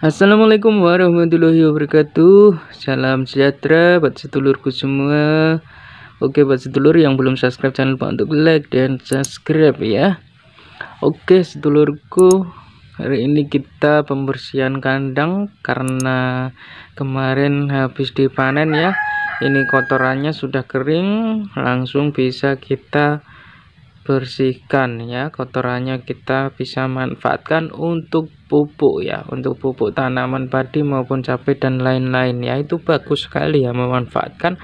Assalamualaikum warahmatullahi wabarakatuh Salam sejahtera buat sedulurku semua Oke buat sedulur yang belum subscribe channel, lupa untuk like dan subscribe ya Oke sedulurku Hari ini kita pembersihan kandang Karena kemarin habis dipanen ya Ini kotorannya sudah kering Langsung bisa kita bersihkan ya kotorannya kita bisa manfaatkan untuk pupuk ya untuk pupuk tanaman padi maupun cabai dan lain-lain ya itu bagus sekali ya memanfaatkan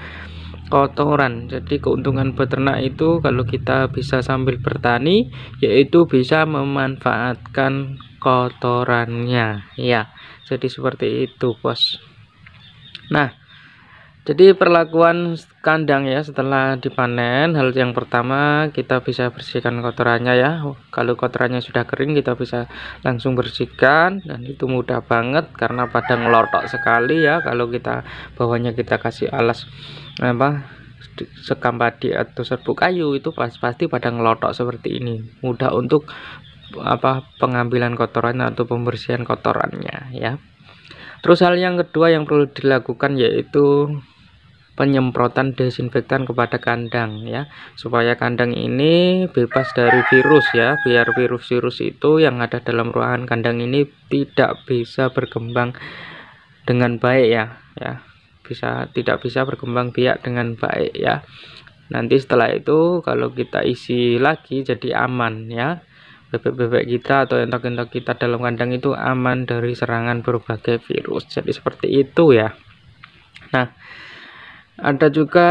kotoran jadi keuntungan peternak itu kalau kita bisa sambil bertani yaitu bisa memanfaatkan kotorannya ya jadi seperti itu bos nah jadi perlakuan kandang ya setelah dipanen hal yang pertama kita bisa bersihkan kotorannya ya kalau kotorannya sudah kering kita bisa langsung bersihkan dan itu mudah banget karena padang ngelotok sekali ya kalau kita bawahnya kita kasih alas apa sekam padi atau serbuk kayu itu pasti pasti padang ngelotok seperti ini mudah untuk apa pengambilan kotorannya atau pembersihan kotorannya ya terus hal yang kedua yang perlu dilakukan yaitu penyemprotan desinfektan kepada kandang ya supaya kandang ini bebas dari virus ya biar virus-virus itu yang ada dalam ruangan kandang ini tidak bisa berkembang dengan baik ya ya bisa tidak bisa berkembang biak dengan baik ya nanti setelah itu kalau kita isi lagi jadi aman ya bebek-bebek kita atau entok-entok kita dalam kandang itu aman dari serangan berbagai virus. Jadi seperti itu ya. Nah, ada juga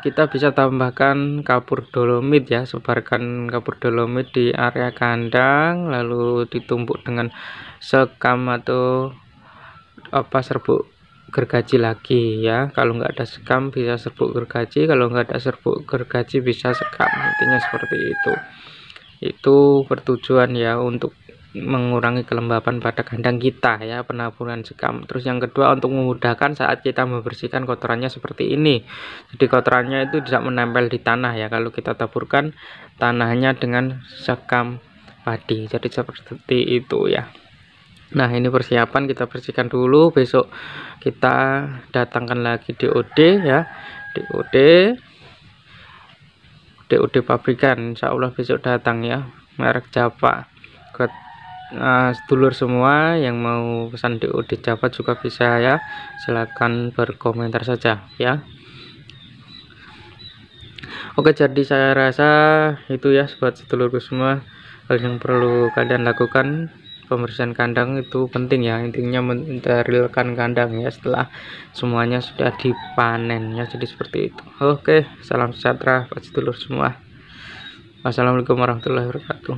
kita bisa tambahkan kapur dolomit ya sebarkan kapur dolomit di area kandang lalu ditumpuk dengan sekam atau apa serbuk gergaji lagi ya kalau nggak ada sekam bisa serbuk gergaji kalau nggak ada serbuk gergaji bisa sekam intinya seperti itu itu pertujuan ya untuk mengurangi kelembapan pada kandang kita ya penaburan sekam terus yang kedua untuk memudahkan saat kita membersihkan kotorannya seperti ini jadi kotorannya itu tidak menempel di tanah ya kalau kita taburkan tanahnya dengan sekam padi jadi seperti itu ya nah ini persiapan kita bersihkan dulu besok kita datangkan lagi DOD ya DOD DOD pabrikan Insya Allah besok datang ya merek Japa uh, semua yang mau pesan di audit Jawa juga bisa ya silahkan berkomentar saja ya Oke jadi saya rasa itu ya buat sedulurku semua hal yang perlu kalian lakukan pembersihan kandang itu penting ya intinya menterilkan kandang ya setelah semuanya sudah dipanen ya jadi seperti itu oke salam sejahtera buat sedulur semua wassalamualaikum warahmatullahi wabarakatuh